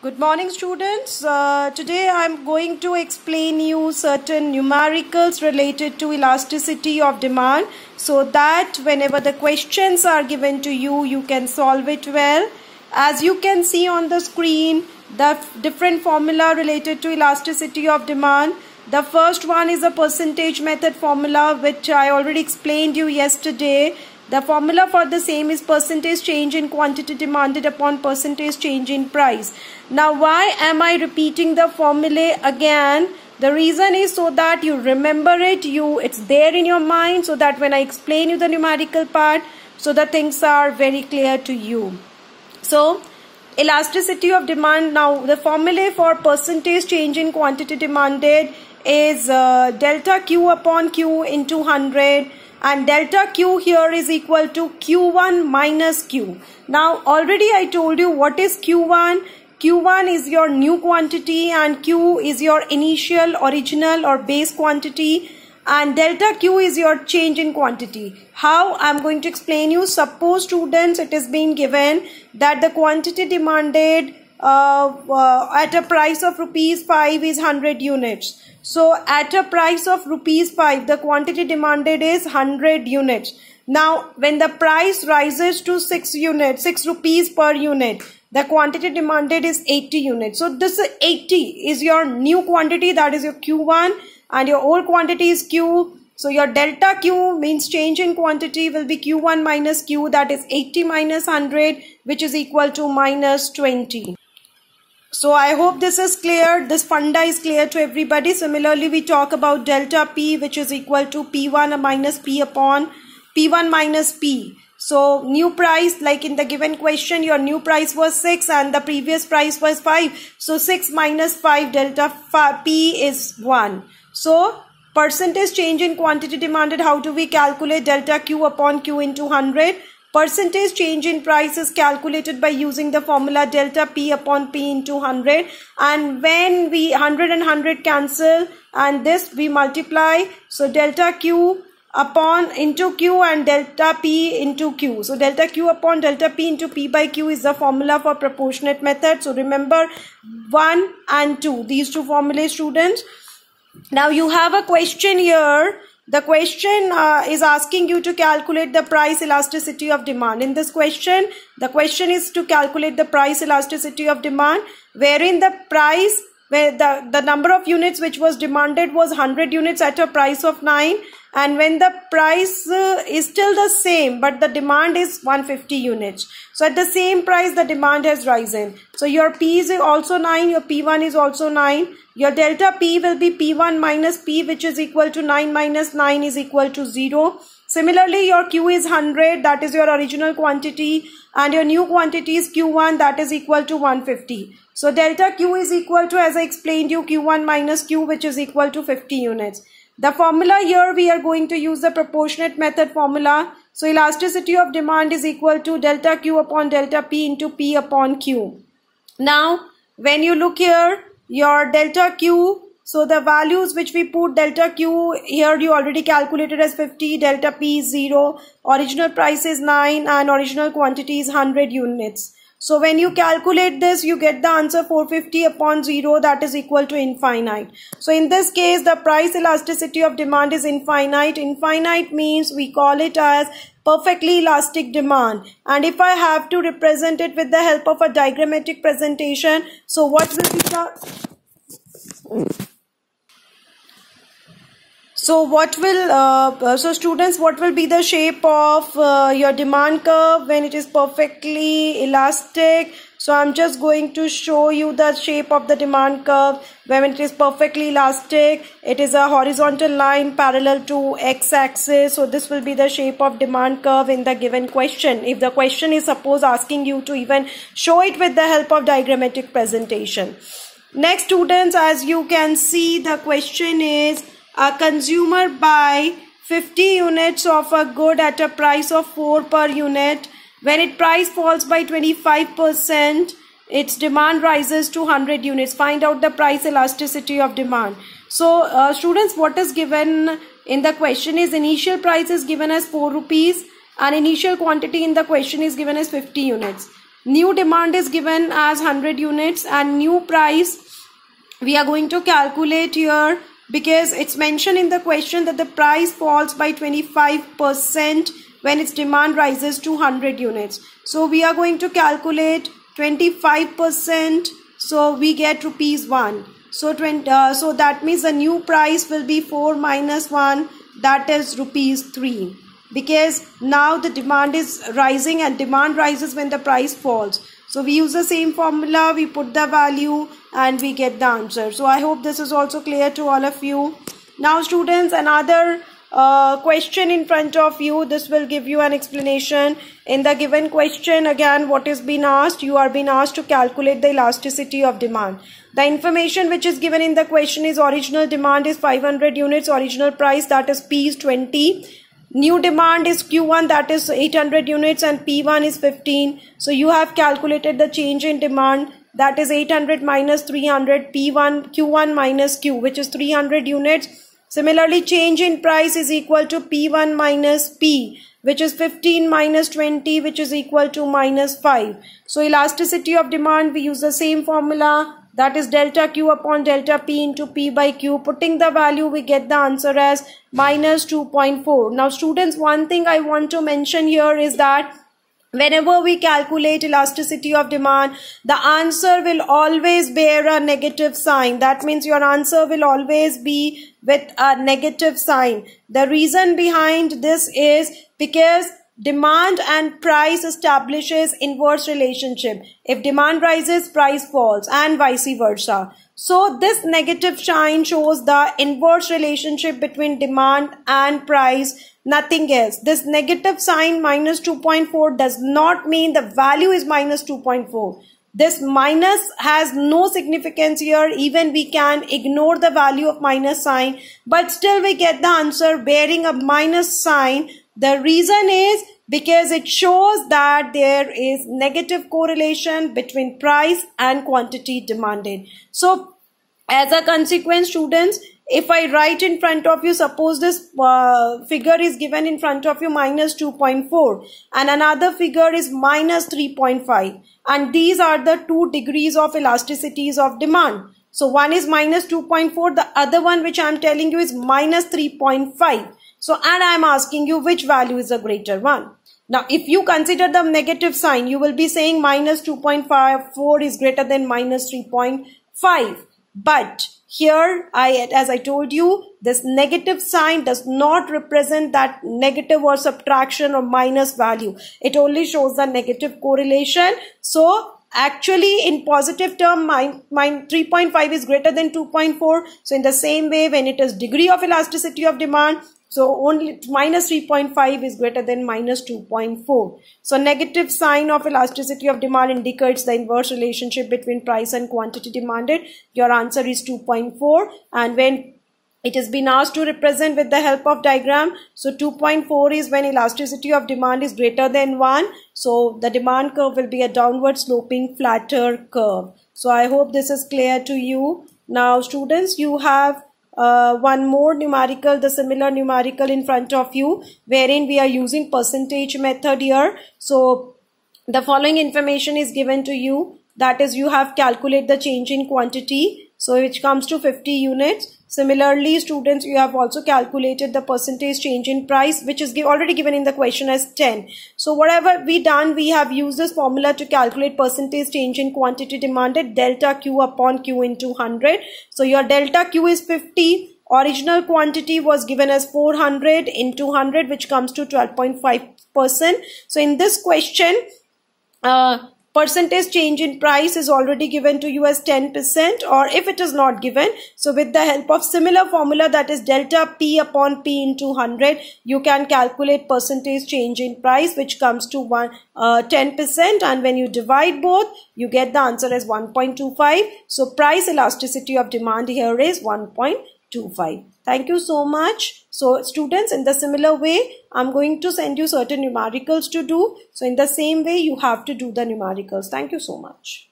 Good morning students. Uh, today I am going to explain you certain numericals related to elasticity of demand so that whenever the questions are given to you, you can solve it well. As you can see on the screen, the different formula related to elasticity of demand. The first one is a percentage method formula which I already explained you yesterday the formula for the same is percentage change in quantity demanded upon percentage change in price. Now why am I repeating the formula again? The reason is so that you remember it, you it's there in your mind so that when I explain you the numerical part, so the things are very clear to you. So elasticity of demand now the formula for percentage change in quantity demanded is uh, delta Q upon Q into 100 and delta Q here is equal to Q1 minus Q. Now already I told you what is Q1. Q1 is your new quantity and Q is your initial, original or base quantity and delta Q is your change in quantity. How? I'm going to explain you. Suppose students it is being given that the quantity demanded uh, uh, at a price of rupees 5 is 100 units. So at a price of rupees 5, the quantity demanded is 100 units. Now when the price rises to 6 units, 6 rupees per unit, the quantity demanded is 80 units. So this 80 is your new quantity that is your Q1 and your old quantity is Q. So your delta Q means change in quantity will be Q1 minus Q that is 80 minus 100 which is equal to minus 20. So I hope this is clear. This funda is clear to everybody. Similarly, we talk about delta P which is equal to P1 minus P upon P1 minus P. So new price like in the given question your new price was 6 and the previous price was 5. So 6 minus 5 delta P is 1. So percentage change in quantity demanded how do we calculate delta Q upon Q into 100? Percentage change in price is calculated by using the formula delta P upon P into 100. And when we 100 and 100 cancel and this we multiply. So delta Q upon into q and delta p into q so delta q upon delta p into p by q is the formula for proportionate method so remember 1 and 2 these two formula, students now you have a question here the question uh, is asking you to calculate the price elasticity of demand. In this question, the question is to calculate the price elasticity of demand, wherein the price, where the, the number of units which was demanded was 100 units at a price of 9 and when the price uh, is still the same but the demand is 150 units so at the same price the demand has risen so your p is also 9 your p1 is also 9 your delta p will be p1 minus p which is equal to 9 minus 9 is equal to 0 similarly your q is 100 that is your original quantity and your new quantity is q1 that is equal to 150 so delta q is equal to as i explained you q1 minus q which is equal to 50 units the formula here we are going to use the proportionate method formula. So elasticity of demand is equal to delta Q upon delta P into P upon Q. Now when you look here your delta Q so the values which we put delta Q here you already calculated as 50 delta P is 0 original price is 9 and original quantity is 100 units. So when you calculate this, you get the answer 450 upon 0 that is equal to infinite. So in this case, the price elasticity of demand is infinite. Infinite means we call it as perfectly elastic demand. And if I have to represent it with the help of a diagrammatic presentation, so what will be the... So what will, uh, uh, so students, what will be the shape of uh, your demand curve when it is perfectly elastic? So I'm just going to show you the shape of the demand curve when it is perfectly elastic. It is a horizontal line parallel to x-axis. So this will be the shape of demand curve in the given question. If the question is suppose asking you to even show it with the help of diagrammatic presentation. Next students, as you can see, the question is, a consumer buy 50 units of a good at a price of 4 per unit when its price falls by 25% its demand rises to 100 units find out the price elasticity of demand so uh, students what is given in the question is initial price is given as 4 rupees and initial quantity in the question is given as 50 units new demand is given as 100 units and new price we are going to calculate here because it's mentioned in the question that the price falls by 25% when its demand rises to 100 units. So we are going to calculate 25% so we get rupees 1. So, 20, uh, so that means the new price will be 4 minus 1 that is rupees 3 because now the demand is rising and demand rises when the price falls. So we use the same formula, we put the value and we get the answer so i hope this is also clear to all of you now students another uh, question in front of you this will give you an explanation in the given question again what is being asked you are being asked to calculate the elasticity of demand the information which is given in the question is original demand is 500 units original price that is p is 20 new demand is q1 that is 800 units and p1 is 15 so you have calculated the change in demand that is 800 minus 300 P1 Q1 minus Q which is 300 units. Similarly change in price is equal to P1 minus P which is 15 minus 20 which is equal to minus 5. So elasticity of demand we use the same formula that is delta Q upon delta P into P by Q. Putting the value we get the answer as minus 2.4. Now students one thing I want to mention here is that whenever we calculate elasticity of demand the answer will always bear a negative sign that means your answer will always be with a negative sign the reason behind this is because Demand and price establishes inverse relationship. If demand rises, price falls and vice versa. So this negative sign shows the inverse relationship between demand and price. Nothing else. This negative sign minus 2.4 does not mean the value is minus 2.4. This minus has no significance here. Even we can ignore the value of minus sign. But still we get the answer bearing a minus sign the reason is because it shows that there is negative correlation between price and quantity demanded. So as a consequence, students, if I write in front of you, suppose this uh, figure is given in front of you minus 2.4 and another figure is minus 3.5 and these are the two degrees of elasticities of demand. So one is minus 2.4, the other one which I am telling you is minus 3.5. So, and I'm asking you which value is a greater one. Now, if you consider the negative sign, you will be saying minus 2.54 is greater than minus 3.5. But here, I, as I told you, this negative sign does not represent that negative or subtraction or minus value. It only shows the negative correlation. So, actually in positive term 3.5 is greater than 2.4 so in the same way when it is degree of elasticity of demand so only minus 3.5 is greater than minus 2.4. So negative sign of elasticity of demand indicates the inverse relationship between price and quantity demanded. Your answer is 2.4 and when it has been asked to represent with the help of diagram. So 2.4 is when elasticity of demand is greater than 1. So the demand curve will be a downward sloping flatter curve. So I hope this is clear to you. Now students, you have uh, one more numerical, the similar numerical in front of you, wherein we are using percentage method here. So the following information is given to you. That is, you have calculate the change in quantity so which comes to 50 units similarly students you have also calculated the percentage change in price which is already given in the question as 10 so whatever we done we have used this formula to calculate percentage change in quantity demanded delta q upon q into 100 so your delta q is 50 original quantity was given as 400 into 100 which comes to 12.5 percent so in this question uh, percentage change in price is already given to you as 10% or if it is not given. So with the help of similar formula that is delta P upon P into 100, you can calculate percentage change in price which comes to 1, uh, 10% and when you divide both, you get the answer as 1.25. So price elasticity of demand here is 1.25. 25 thank you so much so students in the similar way i'm going to send you certain numericals to do so in the same way you have to do the numericals thank you so much